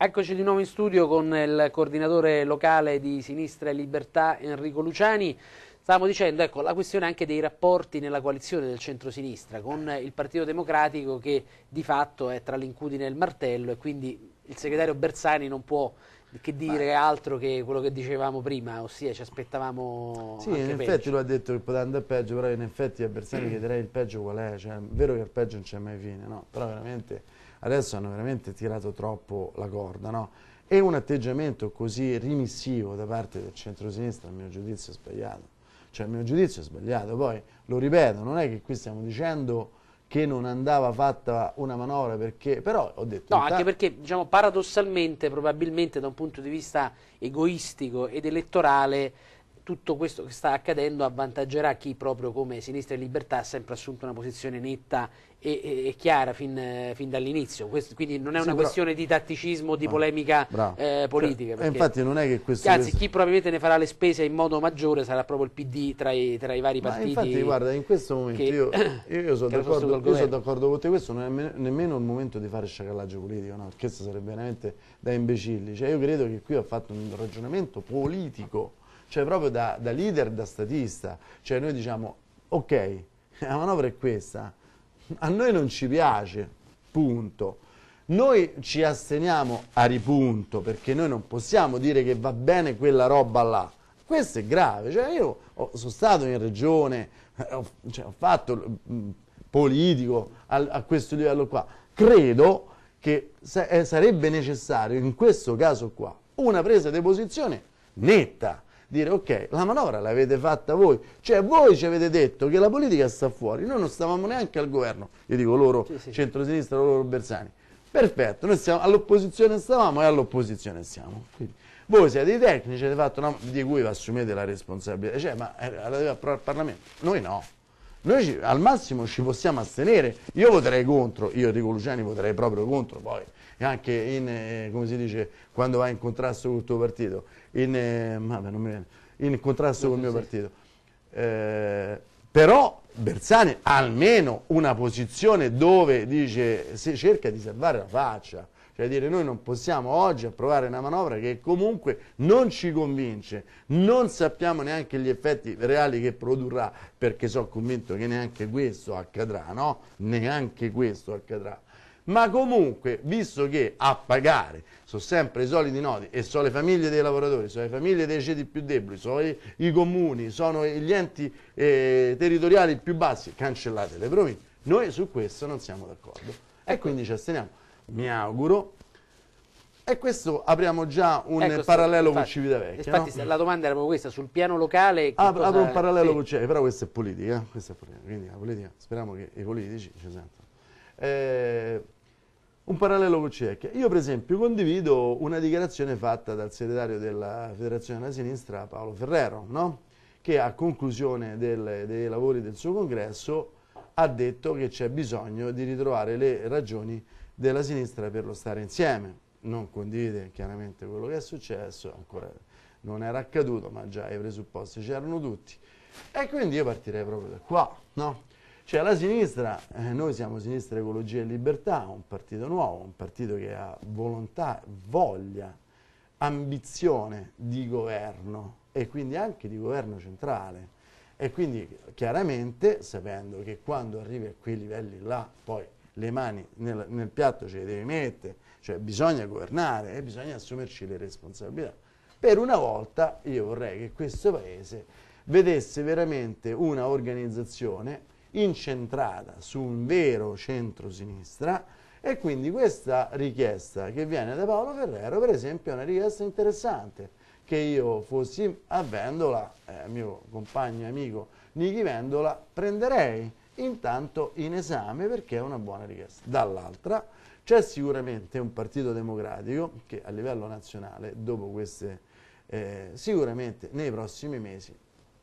Eccoci di nuovo in studio con il coordinatore locale di Sinistra e Libertà Enrico Luciani. Stavamo dicendo ecco, la questione anche dei rapporti nella coalizione del centro-sinistra con il Partito Democratico che di fatto è tra l'incudine e il martello e quindi il segretario Bersani non può che dire Ma... altro che quello che dicevamo prima, ossia ci aspettavamo Sì, in peggio. effetti lo ha detto che poteva andare peggio, però in effetti a Bersani mm. chiederei il peggio qual è, cioè, è vero che il peggio non c'è mai fine, no? però veramente adesso hanno veramente tirato troppo la corda, no? E un atteggiamento così rimissivo da parte del centrosinistra, a mio giudizio, è sbagliato. Cioè, a mio giudizio è sbagliato. Poi, lo ripeto, non è che qui stiamo dicendo che non andava fatta una manovra perché però ho detto no anche perché diciamo paradossalmente probabilmente da un punto di vista egoistico ed elettorale tutto questo che sta accadendo avvantaggerà chi proprio come Sinistra e Libertà ha sempre assunto una posizione netta e, e, e chiara fin, eh, fin dall'inizio. quindi non è una sì, questione di tatticismo, di ah, polemica eh, cioè, politica. Cioè, infatti non è che questo... Anzi, questo... chi probabilmente ne farà le spese in modo maggiore sarà proprio il PD tra i, tra i vari Ma infatti guarda, in questo momento che, io, io, sono d'accordo con te, questo non è nemmeno il momento di fare sciacallaggio politico, no? questo sarebbe veramente da imbecilli. Cioè, io credo che qui ha fatto un ragionamento politico cioè proprio da, da leader, da statista, cioè noi diciamo ok, la manovra è questa, a noi non ci piace, punto. Noi ci asteniamo a ripunto perché noi non possiamo dire che va bene quella roba là. Questo è grave, cioè io sono stato in regione, eh, ho, cioè, ho fatto mm, politico al, a questo livello qua. Credo che sa eh, sarebbe necessario in questo caso qua una presa di posizione netta dire ok, la manovra l'avete fatta voi, cioè voi ci avete detto che la politica sta fuori, noi non stavamo neanche al governo, io dico loro sì, sì. centrosinistra, loro Bersani, perfetto, noi siamo all'opposizione stavamo e all'opposizione siamo. Quindi, voi siete i tecnici, avete fatto una, di cui vi assumete la responsabilità, cioè ma eh, la deve approvare il Parlamento, noi no. Noi ci, al massimo ci possiamo astenere, io voterei contro, io Enrico Luciani voterei proprio contro poi, anche in, eh, come si dice, quando vai in contrasto con il tuo partito in, eh, vabbè, in contrasto col mio partito. Eh, però Bersani ha almeno una posizione dove dice, se cerca di salvare la faccia. Cioè dire noi non possiamo oggi approvare una manovra che comunque non ci convince, non sappiamo neanche gli effetti reali che produrrà, perché sono convinto che neanche questo accadrà, no? Neanche questo accadrà ma comunque, visto che a pagare sono sempre i soliti noti e sono le famiglie dei lavoratori, sono le famiglie dei ceti più deboli, sono i, i comuni, sono gli enti eh, territoriali più bassi, cancellate le province, noi su questo non siamo d'accordo e quindi ci asteniamo. Mi auguro e questo apriamo già un ecco, parallelo infatti, con Civitavecchia. Infatti no? la domanda era proprio questa, sul piano locale... Che Ah, cosa... Apro un parallelo sì. con Civitavecchia, però questa è politica, eh, questa è politica, quindi la politica, speriamo che i politici ci sentano. Eh, un parallelo con Cecchia. Io per esempio condivido una dichiarazione fatta dal segretario della Federazione della Sinistra Paolo Ferrero, no? che a conclusione del, dei lavori del suo congresso ha detto che c'è bisogno di ritrovare le ragioni della sinistra per lo stare insieme. Non condivide chiaramente quello che è successo, ancora non era accaduto, ma già i presupposti c'erano tutti. E quindi io partirei proprio da qua, no? Cioè la sinistra, eh, noi siamo Sinistra Ecologia e Libertà, un partito nuovo, un partito che ha volontà, voglia, ambizione di governo e quindi anche di governo centrale. E quindi chiaramente sapendo che quando arrivi a quei livelli là, poi le mani nel, nel piatto ce le devi mettere, cioè bisogna governare e bisogna assumerci le responsabilità. Per una volta io vorrei che questo Paese vedesse veramente una organizzazione incentrata su un vero centro-sinistra e quindi questa richiesta che viene da Paolo Ferrero per esempio è una richiesta interessante che io fossi a Vendola, eh, mio compagno e amico Nichi Vendola, prenderei intanto in esame perché è una buona richiesta. Dall'altra c'è sicuramente un partito democratico che a livello nazionale dopo queste eh, sicuramente nei prossimi mesi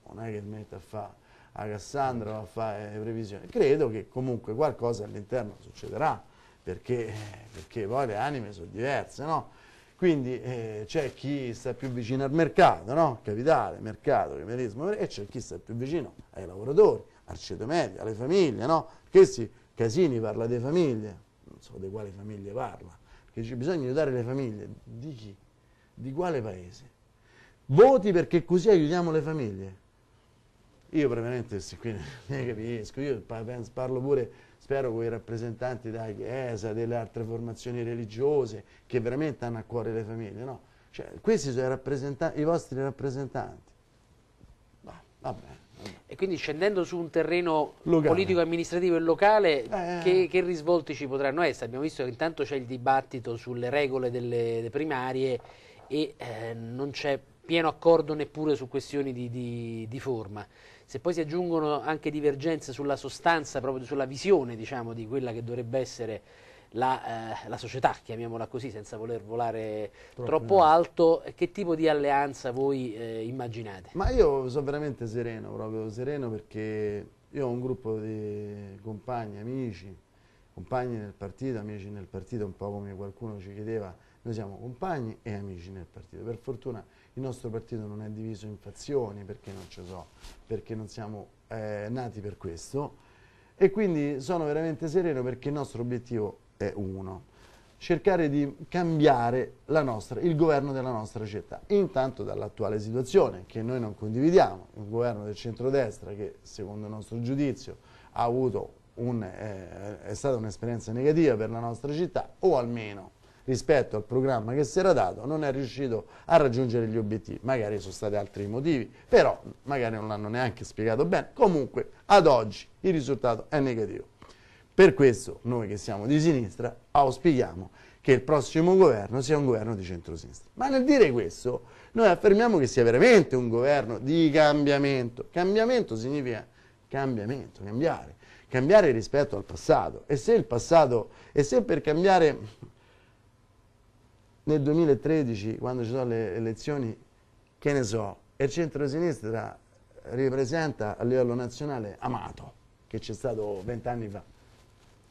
non è che metta a fare a Cassandra a fare previsioni. Credo che comunque qualcosa all'interno succederà, perché, perché, poi le anime sono diverse, no? Quindi eh, c'è chi sta più vicino al mercato, no? Capitale, mercato, capitalismo, e c'è chi sta più vicino ai lavoratori, al ceto medio, alle famiglie, no? Che Casini parla di famiglie, non so di quali famiglie parla, che bisogna aiutare le famiglie, di chi? Di quale paese? Voti perché così aiutiamo le famiglie io veramente ne capisco, io parlo pure, spero, con i rappresentanti della Chiesa, delle altre formazioni religiose, che veramente hanno a cuore le famiglie, no? Cioè, questi sono i, i vostri rappresentanti. Bah, vabbè, vabbè. E quindi scendendo su un terreno politico-amministrativo e locale, eh, eh, eh, che, che, risvolti ci potranno essere? Abbiamo visto che intanto c'è il dibattito sulle regole delle, delle primarie e eh, non c'è pieno accordo neppure su questioni di, di, di, forma. Se poi si aggiungono anche divergenze sulla sostanza, proprio sulla visione diciamo, di quella che dovrebbe essere la, eh, la, società, chiamiamola così, senza voler volare troppo, troppo alto, che tipo di alleanza voi eh, immaginate? Ma io sono veramente sereno, proprio sereno perché io ho un gruppo di compagni, amici, compagni nel partito, amici nel partito, un po' come qualcuno ci chiedeva, noi siamo compagni e amici nel partito. Per fortuna il nostro partito non è diviso in fazioni perché non ci so, perché non siamo eh, nati per questo e quindi sono veramente sereno perché il nostro obiettivo è uno cercare di cambiare nostra, il governo della nostra città. Intanto dall'attuale situazione, che noi non condividiamo, un governo del centrodestra che secondo il nostro giudizio un, eh, è stata un'esperienza negativa per la nostra città, o almeno rispetto al programma che si era dato, non è riuscito a raggiungere gli obiettivi. Magari sono stati altri motivi, però magari non l'hanno neanche spiegato bene. Comunque, ad oggi il risultato è negativo. Per questo noi che siamo di sinistra auspichiamo che il prossimo governo sia un governo di centrosinistra. Ma nel dire questo, noi affermiamo che sia veramente un governo di cambiamento. Cambiamento significa cambiamento, cambiare, cambiare rispetto al passato. E se, il passato, e se per cambiare nel 2013, quando ci sono le elezioni, che ne so, il centro-sinistra ripresenta a livello nazionale Amato, che c'è stato vent'anni fa.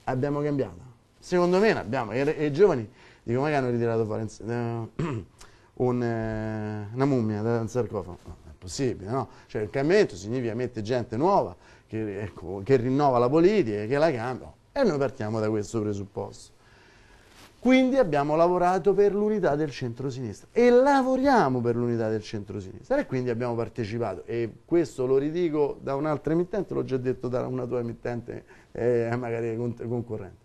Abbiamo cambiato. Secondo me abbiamo, e, i giovani, dico, magari hanno ritirato fuori un, eh, eh, una mummia da un sarcofago? non è possibile, no? Cioè il cambiamento significa mettere gente nuova, che, ecco, che rinnova la politica, che la cambia. E noi partiamo da questo presupposto. Quindi abbiamo lavorato per l'unità del centro-sinistra e lavoriamo per l'unità del centro-sinistra e quindi abbiamo partecipato. E questo lo ridico da un'altra emittente, l'ho già detto da una tua emittente eh, magari concorrente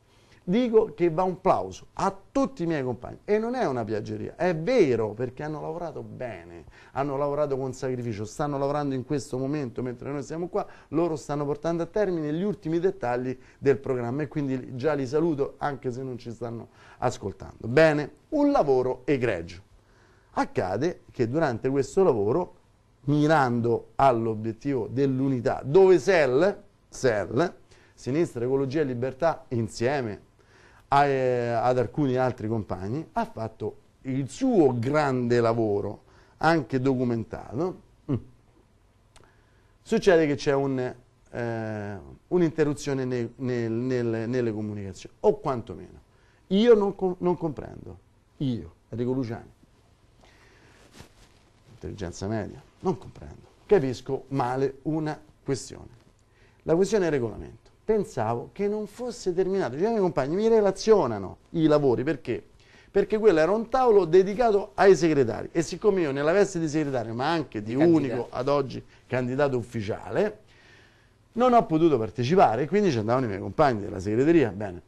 dico che va un plauso a tutti i miei compagni e non è una piaggeria, è vero perché hanno lavorato bene, hanno lavorato con sacrificio, stanno lavorando in questo momento mentre noi siamo qua, loro stanno portando a termine gli ultimi dettagli del programma e quindi già li saluto anche se non ci stanno ascoltando. Bene, un lavoro egregio. Accade che durante questo lavoro, mirando all'obiettivo dell'unità, dove SEL, SEL, Sinistra, Ecologia e Libertà insieme a, eh, ad alcuni altri compagni, ha fatto il suo grande lavoro, anche documentato. Mm. Succede che c'è un, eh, un'interruzione nel, nel, nel, nelle comunicazioni, o quantomeno. Io non, non comprendo, io, Enrico Luciani, intelligenza media, non comprendo, capisco male una questione. La questione è il regolamento pensavo che non fosse terminato. Cioè, i miei compagni mi relazionano i lavori perché? Perché quello era un tavolo dedicato ai segretari e siccome io nella veste di segretario, ma anche di, di unico ad oggi candidato ufficiale, non ho potuto partecipare, quindi ci andavano i miei compagni della segreteria. Bene.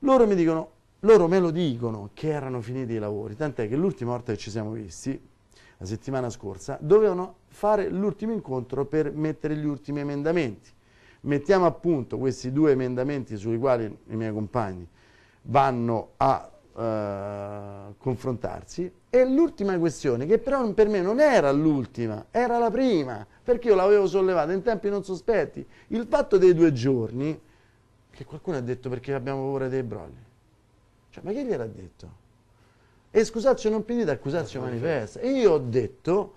Loro mi dicono, loro me lo dicono che erano finiti i lavori, tant'è che l'ultima volta che ci siamo visti, la settimana scorsa, dovevano fare l'ultimo incontro per mettere gli ultimi emendamenti mettiamo a punto questi due emendamenti sui quali i miei compagni vanno a eh, confrontarsi e l'ultima questione che però per me non era l'ultima era la prima perché io l'avevo sollevata in tempi non sospetti il fatto dei due giorni che qualcuno ha detto perché abbiamo paura dei brogli cioè ma chi gliel'ha detto? e scusatio non pedite accusatio manifesta e io ho detto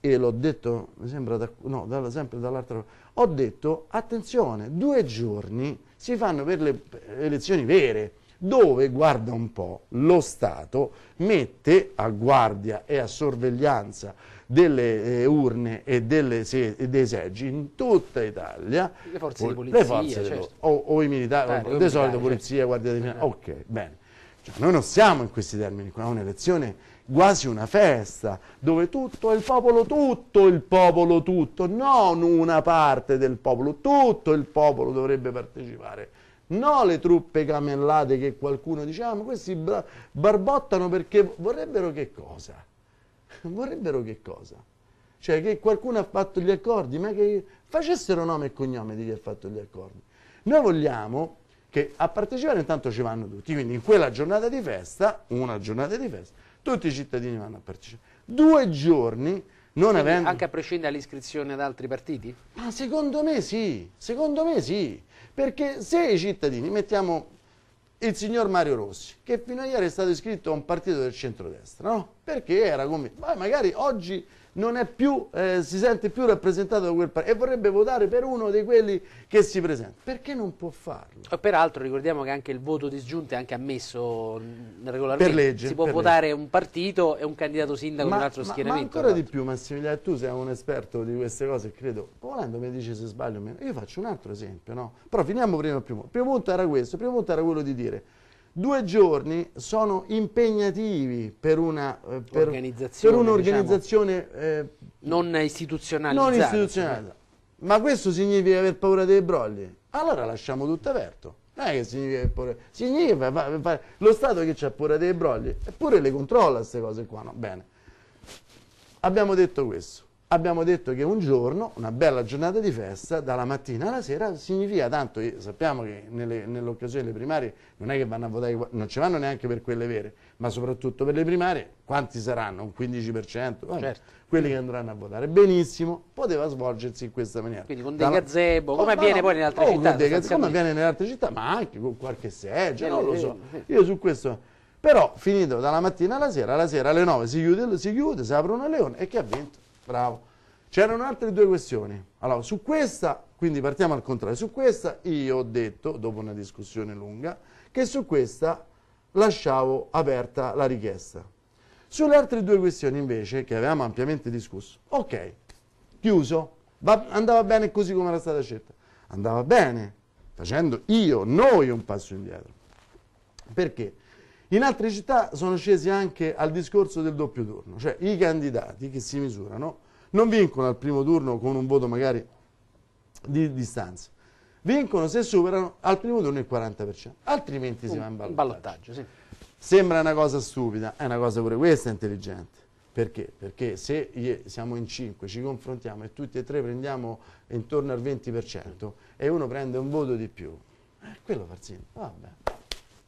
e l'ho detto mi sembra da, no, da, sempre dall'altra parte, ho detto attenzione, due giorni si fanno per le elezioni vere, dove, guarda un po', lo Stato mette a guardia e a sorveglianza delle eh, urne e, delle se, dei seggi in tutta Italia le forze o, di polizia, forze certo. o, o, i militari, eh, o, o di solito polizia, certo. guardia di finanza, eh, ok, bene. Cioè, noi non siamo in questi termini qua, è un'elezione quasi una festa, dove tutto il popolo, tutto il popolo, tutto, non una parte del popolo, tutto il popolo dovrebbe partecipare. No le truppe camellate che qualcuno diciamo, questi barbottano perché vorrebbero che cosa? Vorrebbero che cosa? Cioè che qualcuno ha fatto gli accordi, ma che facessero nome e cognome di chi ha fatto gli accordi. Noi vogliamo che a partecipare intanto ci vanno tutti, quindi in quella giornata di festa, una giornata di festa, tutti i cittadini vanno a partecipare. Due giorni non Quindi avendo... Anche a prescindere dall'iscrizione ad altri partiti? Ma secondo me sì, secondo me sì, perché se i cittadini, mettiamo il signor Mario Rossi, che fino a ieri è stato iscritto a un partito del centrodestra, no? Perché era come... Ma magari oggi non è più, eh, si sente più rappresentato da quel partito e vorrebbe votare per uno di quelli che si presenta. Perché non può farlo? E eh, peraltro ricordiamo che anche il voto disgiunto è anche ammesso mm, regolarmente. Per legge. Si può votare legge. un partito e un candidato sindaco ma, di un altro ma, schieramento. Ma ancora di più Massimiliano, tu sei un esperto di queste cose, credo, volendo mi dici se sbaglio o meno, io faccio un altro esempio, no? Però finiamo prima il primo. Il primo punto era questo, il primo punto era quello di dire Due giorni sono impegnativi per, una, eh, per, per un'organizzazione diciamo, eh, non istituzionalizzata. Non istituzionalizzata. Ma questo significa aver paura dei brogli? Allora lasciamo tutto aperto. Non è che significa che paura. Significa fa, fa, lo Stato che ha paura dei brogli, eppure le controlla queste cose qua. No? Bene. Abbiamo detto questo abbiamo detto che un giorno, una bella giornata di festa, dalla mattina alla sera, significa tanto, sappiamo che nelle, nell'occasione delle primarie non è che vanno a votare, non ci vanno neanche per quelle vere, ma soprattutto per le primarie, quanti saranno? Un 15%? Certo. Quelli che andranno a votare. Benissimo, poteva svolgersi in questa maniera. Quindi con dei gazebo, come oh, avviene no, poi nelle altre oh, città. Gazebo, come avviene nelle altre città, ma anche con qualche seggia, non lo so. Io su questo... Però finito dalla mattina alla sera, alla sera alle 9 si chiude, si chiude, si apre le leone e chi ha vinto? Bravo. C'erano altre due questioni. Allora, su questa, quindi partiamo al contrario, su questa io ho detto, dopo una discussione lunga, che su questa lasciavo aperta la richiesta. Sulle altre due questioni invece, che avevamo ampiamente discusso, ok, chiuso, va, andava bene così come era stata scelta. Andava bene, facendo io, noi un passo indietro. Perché? In altre città sono scesi anche al discorso del doppio turno, cioè i candidati che si misurano non vincono al primo turno con un voto magari di distanza, vincono se superano al primo turno il 40%, altrimenti un, si va in ballottaggio. ballottaggio sì. Sembra una cosa stupida, è una cosa pure questa intelligente. Perché? Perché se siamo in 5, ci confrontiamo e tutti e tre prendiamo intorno al 20% e uno prende un voto di più, eh, quello fa sì. Vabbè.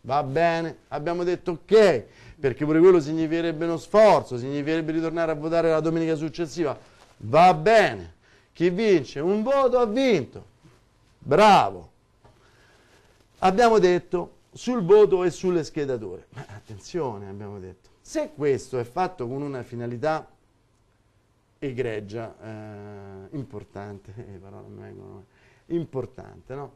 Va bene? Abbiamo detto ok, perché pure quello significherebbe uno sforzo, significherebbe ritornare a votare la domenica successiva. Va bene. Chi vince un voto ha vinto. Bravo. Abbiamo detto sul voto e sulle schedature. Ma attenzione, abbiamo detto. Se questo è fatto con una finalità egregia, eh, importante, le parole, vengono importante, no?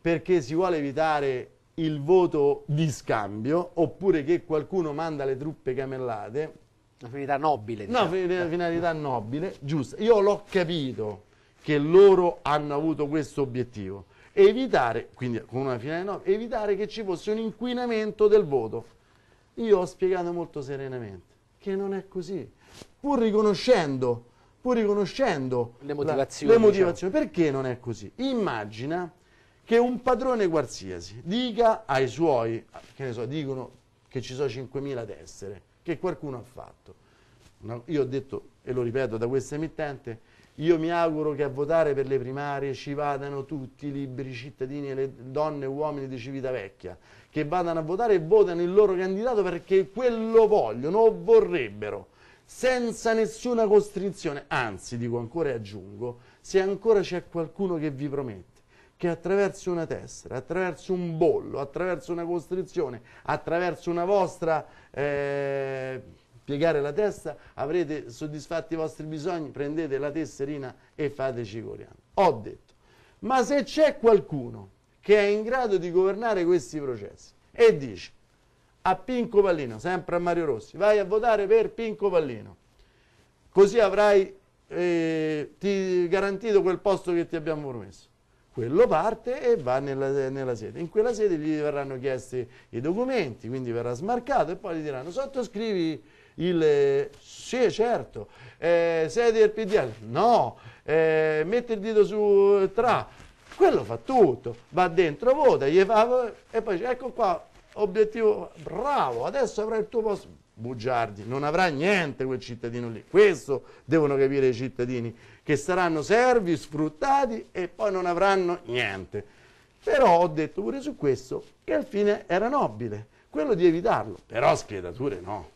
Perché si vuole evitare il voto di scambio oppure che qualcuno manda le truppe camellate. Una finalità nobile. Diciamo. No, finalità, finalità nobile, giusta. Io l'ho capito che loro hanno avuto questo obiettivo. Evitare, quindi con una finale nobile, evitare che ci fosse un inquinamento del voto. Io ho spiegato molto serenamente che non è così, pur riconoscendo, pur riconoscendo le motivazioni. La, le diciamo. motivazioni. Diciamo. Perché non è così? Immagina che un padrone qualsiasi dica ai suoi, che ne so, dicono che ci sono 5.000 tessere, che qualcuno ha fatto. No, io ho detto, e lo ripeto da questa emittente, io mi auguro che a votare per le primarie ci vadano tutti i liberi cittadini e le donne e uomini di Civitavecchia, che vadano a votare e votano il loro candidato perché quello vogliono o vorrebbero, senza nessuna costrizione. Anzi, dico ancora e aggiungo, se ancora c'è qualcuno che vi promette che attraverso una tessera, attraverso un bollo, attraverso una costrizione, attraverso una vostra eh, piegare la testa, avrete soddisfatti i vostri bisogni, prendete la tesserina e fateci coriandolo. Ho detto, ma se c'è qualcuno che è in grado di governare questi processi e dice a Pinco Pallino, sempre a Mario Rossi, vai a votare per Pinco Pallino, così avrai eh, garantito quel posto che ti abbiamo promesso quello parte e va nella, nella, sede. In quella sede gli verranno chiesti i documenti, quindi verrà smarcato e poi gli diranno sottoscrivi il... sì, certo, eh, sei del PDL, no, eh, metti il dito su tra, quello fa tutto, va dentro, vota, gli fa, e poi dice ecco qua, obiettivo, bravo, adesso avrai il tuo posto, bugiardi, non avrà niente quel cittadino lì. Questo devono capire i cittadini, che saranno servi, sfruttati e poi non avranno niente. Però ho detto pure su questo che al fine era nobile, quello di evitarlo. Però schedature no,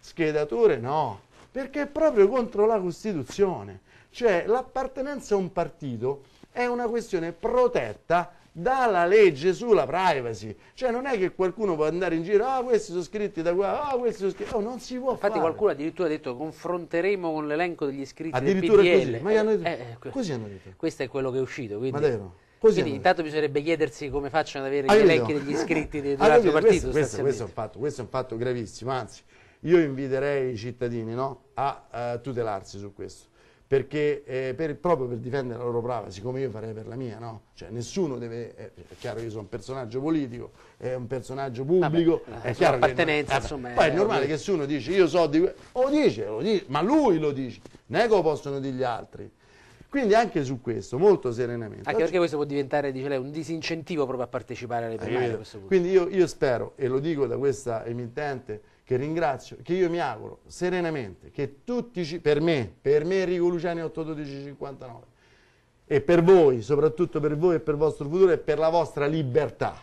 schedature no, perché è proprio contro la Costituzione. Cioè l'appartenenza a un partito è una questione protetta dalla legge sulla privacy. Cioè non è che qualcuno può andare in giro, ah questi sono scritti da qua, ah questi sono scritti, oh, non si può Infatti fare. qualcuno addirittura ha detto confronteremo con l'elenco degli iscritti addirittura del PDL. Così, ma eh, hanno detto, eh, eh così hanno detto. Questo è quello che è uscito. Quindi, ma davvero? Così quindi intanto bisognerebbe chiedersi come facciano ad avere ah, gli elenchi degli iscritti di, dell'altro ah, partito. Questo, questo, è un fatto, questo, è un fatto, gravissimo, anzi io inviterei i cittadini no, a, a eh, tutelarsi su questo perché eh, per, proprio per difendere la loro privacy, siccome io farei per la mia, no? Cioè nessuno deve, eh, è chiaro che io sono un personaggio politico, è un personaggio pubblico, Vabbè, eh, è chiaro appartenenza, che, insomma, poi è normale che se uno dice io so di o dice, lo dice, ma lui lo dice, non è che lo possono dire gli altri. Quindi anche su questo, molto serenamente. Anche perché questo può diventare, dice lei, un disincentivo proprio a partecipare alle eh, primarie. Quindi io, io spero, e lo dico da questa emittente, che ringrazio, che io mi auguro serenamente che tutti, per me, per me Enrico Luciani 81259, e per voi, soprattutto per voi e per il vostro futuro e per la vostra libertà,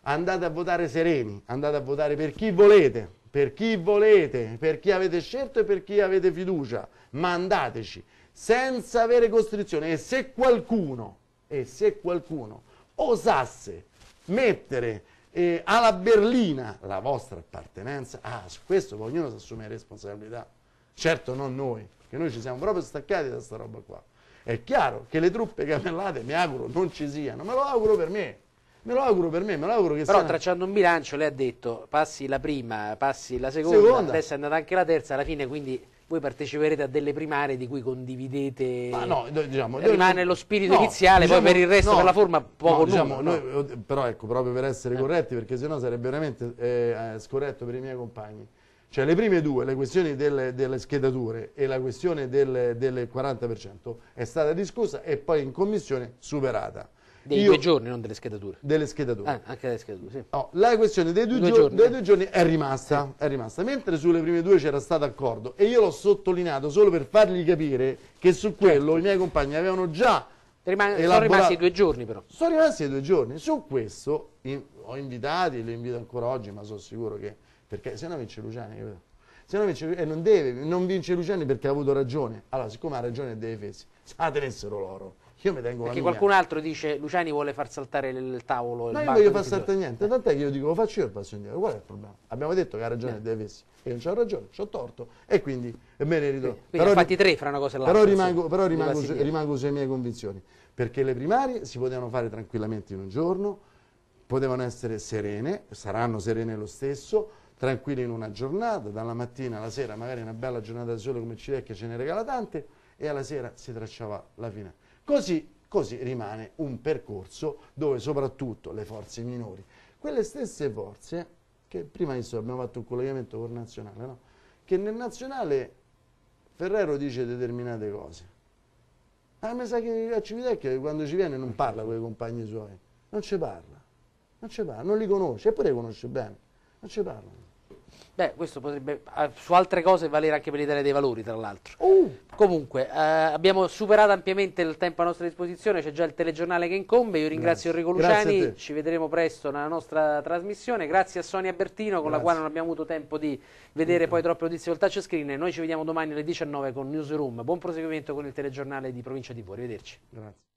andate a votare sereni, andate a votare per chi volete, per chi volete, per chi avete scelto e per chi avete fiducia, mandateci senza avere costrizione e se qualcuno, e se qualcuno osasse mettere eh, alla Berlina la vostra appartenenza, ah, su questo ognuno si assume responsabilità, certo non noi, perché noi ci siamo proprio staccati da questa roba qua. È chiaro che le truppe camellate mi auguro non ci siano, me lo auguro per me. Me lo auguro per me, me lo auguro che Però siano... tracciando un bilancio, lei ha detto, passi la prima, passi la seconda, seconda. adesso è andata anche la terza, alla fine quindi voi parteciperete a delle primarie di cui condividete Ma no, diciamo, rimane lo spirito no, iniziale diciamo, poi per diciamo, il resto no, per la forma poco diciamo, no, diciamo, noi, eh, però ecco proprio per essere eh. corretti perché sennò sarebbe veramente eh, eh, scorretto per i miei compagni cioè le prime due, le questioni delle, delle schedature e la questione del 40% è stata discussa e poi in commissione superata dei Io, due giorni, non delle schedature. Delle schedature. Eh, anche delle schedature, sì. No, la questione dei due, due giorni, giorni, dei due giorni è, rimasta, sì. è rimasta, mentre sulle prime due c'era stato accordo e io l'ho sottolineato solo per fargli capire che su certo. quello certo. i miei compagni avevano già Riman elaborato. Sono rimasti due giorni però. Sono rimasti due giorni. Su questo in, ho invitati, li invito ancora oggi, ma sono sicuro che... Perché se no vince Luciani, capito? Se no vince, e non deve, non vince Luciani perché ha avuto ragione. Allora, siccome ha ragione deve fessi. se ah, la tenessero loro io mi tengo Perché qualcun altro dice Luciani vuole far saltare il tavolo. No, il io non voglio far saltare niente, eh. tant'è che io dico lo faccio io il passo indietro. Qual è il problema? Abbiamo detto che ha ragione eh. De Vessi. Io non c'ho ragione, ho torto e quindi e me ne ritorno. Quindi però, fatti tre fra una cosa e l'altra. Però, rimango, però rimango, su, rimango sulle mie convinzioni. Perché le primarie si potevano fare tranquillamente in un giorno, potevano essere serene, saranno serene lo stesso, tranquille in una giornata, dalla mattina alla sera magari una bella giornata di sole come Civecchia ce ne regala tante e alla sera si tracciava la finale. Così, così rimane un percorso dove soprattutto le forze minori, quelle stesse forze che prima abbiamo fatto un collegamento con il nazionale, no? che nel nazionale Ferrero dice determinate cose. Ma mi sa che a Civitecchia quando ci viene non parla con i compagni suoi, non ci parla, non ci parla, non li conosce, eppure li conosce bene, non ci parla. Beh, questo potrebbe ah, su altre cose valere anche per l'Italia dei Valori, tra l'altro. Uh. Comunque, eh, abbiamo superato ampiamente il tempo a nostra disposizione, c'è già il telegiornale che incombe. Io ringrazio Enrico Luciani, ci vedremo presto nella nostra trasmissione. Grazie a Sonia Bertino, con Grazie. la quale non abbiamo avuto tempo di vedere poi troppe notizie col touchscreen. Noi ci vediamo domani alle 19 con Newsroom. Buon proseguimento con il telegiornale di Provincia di Po. Arrivederci. Grazie.